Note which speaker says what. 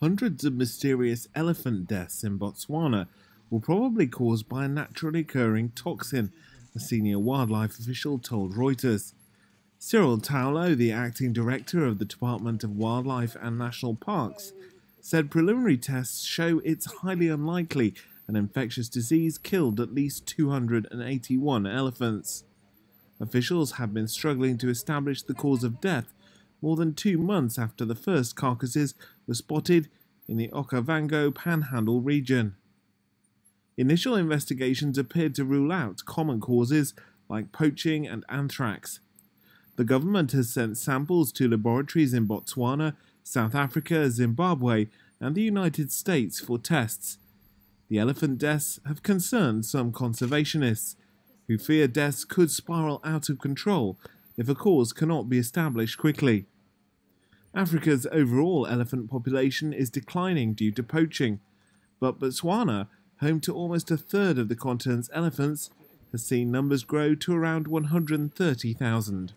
Speaker 1: hundreds of mysterious elephant deaths in Botswana were probably caused by a naturally occurring toxin, a senior wildlife official told Reuters. Cyril Taulo, the acting director of the Department of Wildlife and National Parks, said preliminary tests show it's highly unlikely an infectious disease killed at least 281 elephants. Officials have been struggling to establish the cause of death more than two months after the first carcasses were spotted in the Okavango Panhandle region. Initial investigations appeared to rule out common causes like poaching and anthrax. The government has sent samples to laboratories in Botswana, South Africa, Zimbabwe, and the United States for tests. The elephant deaths have concerned some conservationists, who fear deaths could spiral out of control if a cause cannot be established quickly. Africa's overall elephant population is declining due to poaching, but Botswana, home to almost a third of the continent's elephants, has seen numbers grow to around 130,000.